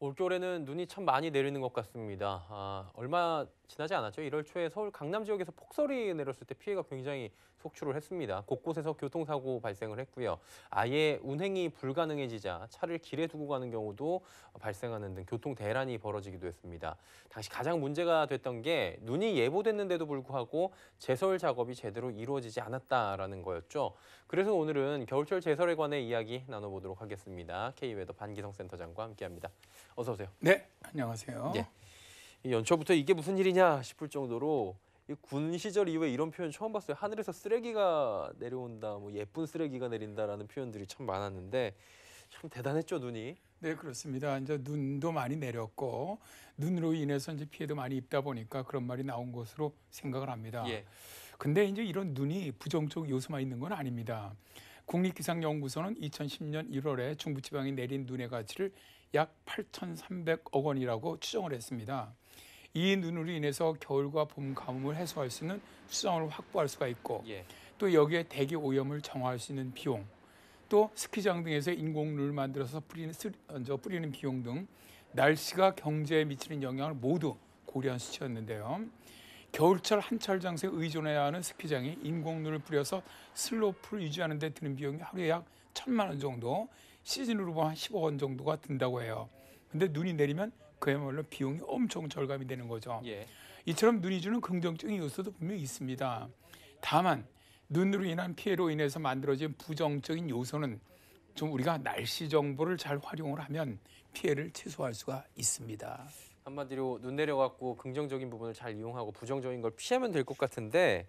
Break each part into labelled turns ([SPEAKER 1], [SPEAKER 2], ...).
[SPEAKER 1] 올겨울에는 눈이 참 많이 내리는 것 같습니다. 아, 얼마 지나지 않았죠? 1월 초에 서울 강남 지역에서 폭설이 내렸을 때 피해가 굉장히 속출을 했습니다. 곳곳에서 교통사고 발생을 했고요. 아예 운행이 불가능해지자 차를 길에 두고 가는 경우도 발생하는 등 교통 대란이 벌어지기도 했습니다. 당시 가장 문제가 됐던 게 눈이 예보됐는데도 불구하고 제설 작업이 제대로 이루어지지 않았다라는 거였죠. 그래서 오늘은 겨울철 제설에 관해 이야기 나눠보도록 하겠습니다. K웨더 반기성 센터장과 함께합니다. 어서 오세요.
[SPEAKER 2] 네, 안녕하세요.
[SPEAKER 1] 예. 연초부터 이게 무슨 일이냐 싶을 정도로 군 시절 이후에 이런 표현 처음 봤어요. 하늘에서 쓰레기가 내려온다, 뭐 예쁜 쓰레기가 내린다라는 표현들이 참 많았는데
[SPEAKER 2] 참 대단했죠 눈이. 네 그렇습니다. 이제 눈도 많이 내렸고 눈으로 인해서 이제 피해도 많이 입다 보니까 그런 말이 나온 것으로 생각을 합니다. 예. 근데 이제 이런 눈이 부정적 요소만 있는 건 아닙니다. 국립기상연구소는 2010년 1월에 중부지방에 내린 눈의 가치를 약 8,300억 원이라고 추정을 했습니다. 이 눈으로 인해서 겨울과 봄 가뭄을 해소할 수 있는 수상을 확보할 수가 있고 예. 또 여기에 대기 오염을 정화할 수 있는 비용 또 스키장 등에서 인공눈을 만들어서 뿌리는, 뿌리는 비용 등 날씨가 경제에 미치는 영향을 모두 고려한 수치였는데요. 겨울철 한철 장소 의존해야 하는 스키장이 인공눈을 뿌려서 슬로프를 유지하는 데 드는 비용이 하루에 약 천만 원 정도, 시즌으로 보면 한 10억 원 정도가 든다고 해요. 근데 눈이 내리면 그야말로 비용이 엄청 절감이 되는 거죠. 예. 이처럼 눈이 주는 긍정적인 요소도 분명히 있습니다. 다만 눈으로 인한 피해로 인해서 만들어진 부정적인 요소는 좀 우리가 날씨 정보를 잘 활용을 하면 피해를 최소화할 수가 있습니다.
[SPEAKER 1] 한마디로 눈 내려갖고 긍정적인 부분을 잘 이용하고 부정적인 걸 피하면 될 것 같은데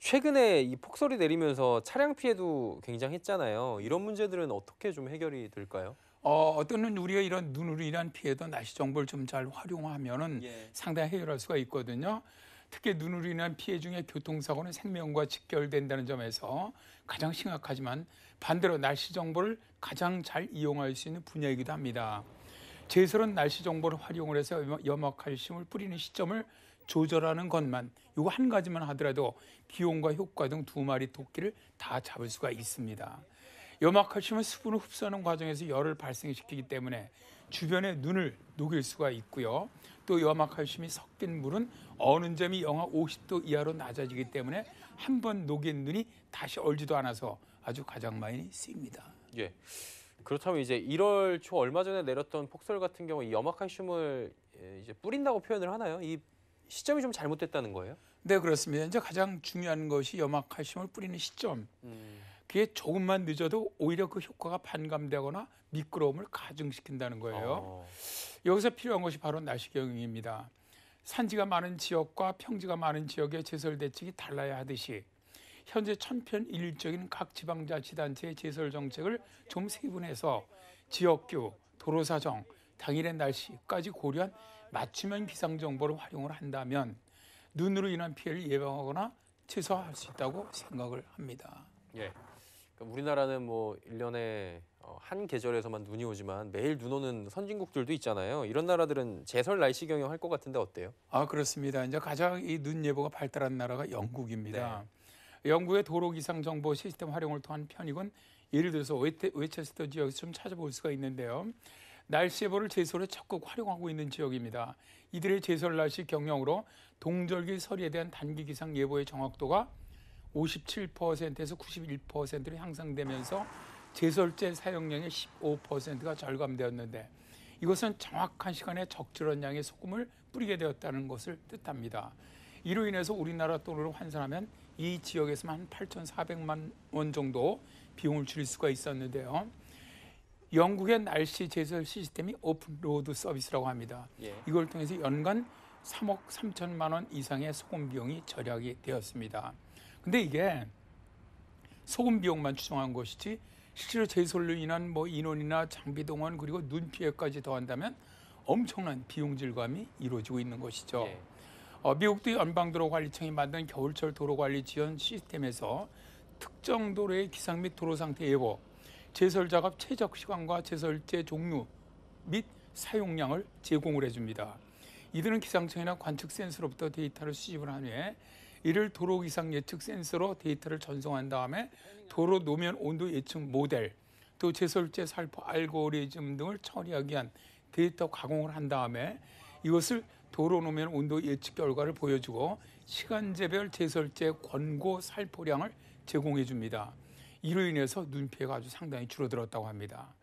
[SPEAKER 1] 최근에 이 폭설이 내리면서 차량 피해도 굉장했잖아요. 이런 문제들은 어떻게
[SPEAKER 2] 좀 해결이 될까요? 어, 어떤 우리가 이런 눈으로 인한 피해도 날씨 정보를 좀 잘 활용하면은 예. 상당히 해결할 수가 있거든요. 특히 눈으로 인한 피해 중에 교통사고는 생명과 직결된다는 점에서 가장 심각하지만 반대로 날씨 정보를 가장 잘 이용할 수 있는 분야이기도 합니다. 제설은 날씨 정보를 활용을 해서 염화칼슘을 뿌리는 시점을 조절하는 것만 이거 한 가지만 하더라도 기온과 효과 등 두 마리 토끼를 다 잡을 수가 있습니다. 염화칼슘은 수분을 흡수하는 과정에서 열을 발생시키기 때문에 주변에 눈을 녹일 수가 있고요. 또 염화칼슘이 섞인 물은 어느 점이 영하 50도 이하로 낮아지기 때문에 한 번 녹인 눈이 다시 얼지도 않아서 아주 가장 많이 쓰입니다.
[SPEAKER 1] 예. 그렇다면 이제 1월 초 얼마 전에 내렸던 폭설 같은 경우 이 염화칼슘을 예, 이제
[SPEAKER 2] 뿌린다고 표현을 하나요? 이 시점이 좀 잘못됐다는 거예요? 네 그렇습니다. 이제 가장 중요한 것이 염화칼슘을 뿌리는 시점. 음. 그게 조금만 늦어도 오히려 그 효과가 반감되거나 미끄러움을 가중시킨다는 거예요. 어. 여기서 필요한 것이 바로 날씨경영입니다. 산지가 많은 지역과 평지가 많은 지역의 제설 대책이 달라야 하듯이 현재 천편일률적인 각 지방자치단체의 제설 정책을 좀 세분해서 지역교, 도로사정, 당일의 날씨까지 고려한 맞춤형 기상정보를 활용을 한다면 눈으로 인한 피해를 예방하거나 최소화할 수 있다고 생각을 합니다.
[SPEAKER 1] 예. 그러니까 우리나라는 뭐 1년에 어, 한 계절에서만 눈이 오지만 매일 눈 오는 선진국들도 있잖아요. 이런 나라들은 제설 날씨
[SPEAKER 2] 경영 할것 같은데 어때요? 아 그렇습니다. 이제 가장 이 눈 예보가 발달한 나라가 영국입니다. 네. 영국의 도로 기상 정보 시스템 활용을 통한 편익은 예를 들어서 웨체스터 웨 지역에서 좀 찾아볼 수가 있는데요. 날씨 예보를 제소로 적극 활용하고 있는 지역입니다. 이들의 제설 날씨 경영으로 동절기 서리에 대한 단기 기상 예보의 정확도가 57%에서 91%로 향상되면서 제설제 사용량의 15%가 절감되었는데 이것은 정확한 시간에 적절한 양의 소금을 뿌리게 되었다는 것을 뜻합니다. 이로 인해서 우리나라 돈으로 환산하면 이 지역에서만 한 8,400만 원 정도 비용을 줄일 수가 있었는데요. 영국의 날씨 제설 시스템이 오픈로드 서비스라고 합니다. 예. 이걸 통해서 연간 3억 3천만 원 이상의 소금 비용이 절약이 되었습니다. 근데 이게 소금 비용만 추정한 것이지 실제로 제설로 인한 뭐 인원이나 장비 동원 그리고 눈 피해까지 더한다면 엄청난 비용 절감이 이루어지고 있는 것이죠. 예. 어, 미국도 연방도로관리청이 만든 겨울철 도로관리 지원 시스템에서 특정 도로의 기상 및 도로 상태 예보, 제설 작업 최적 시간과 제설제 종류 및 사용량을 제공을 해줍니다. 이들은 기상청이나 관측 센서로부터 데이터를 수집을 한 후에 이를 도로 기상 예측 센서로 데이터를 전송한 다음에 도로 노면 온도 예측 모델, 또 제설제 살포 알고리즘 등을 처리하기 위한 데이터 가공을 한 다음에 이것을 도로 노면 온도 예측 결과를 보여주고 시간제별 제설제 권고 살포량을 제공해 줍니다. 이로 인해서 눈 피해가 아주 상당히 줄어들었다고 합니다.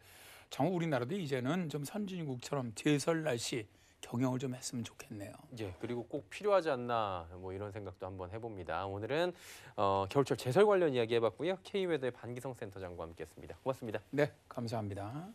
[SPEAKER 2] 정말 우리나라도 이제는 좀 선진국처럼 제설 날씨 경영을 좀 했으면 좋겠네요.
[SPEAKER 1] 예, 그리고 꼭 필요하지 않나 뭐 이런 생각도 한번 해봅니다. 오늘은 어, 겨울철 제설 관련 이야기 해봤고요. K웨더의 반기성 센터장과 함께했습니다. 고맙습니다. 네,
[SPEAKER 2] 감사합니다.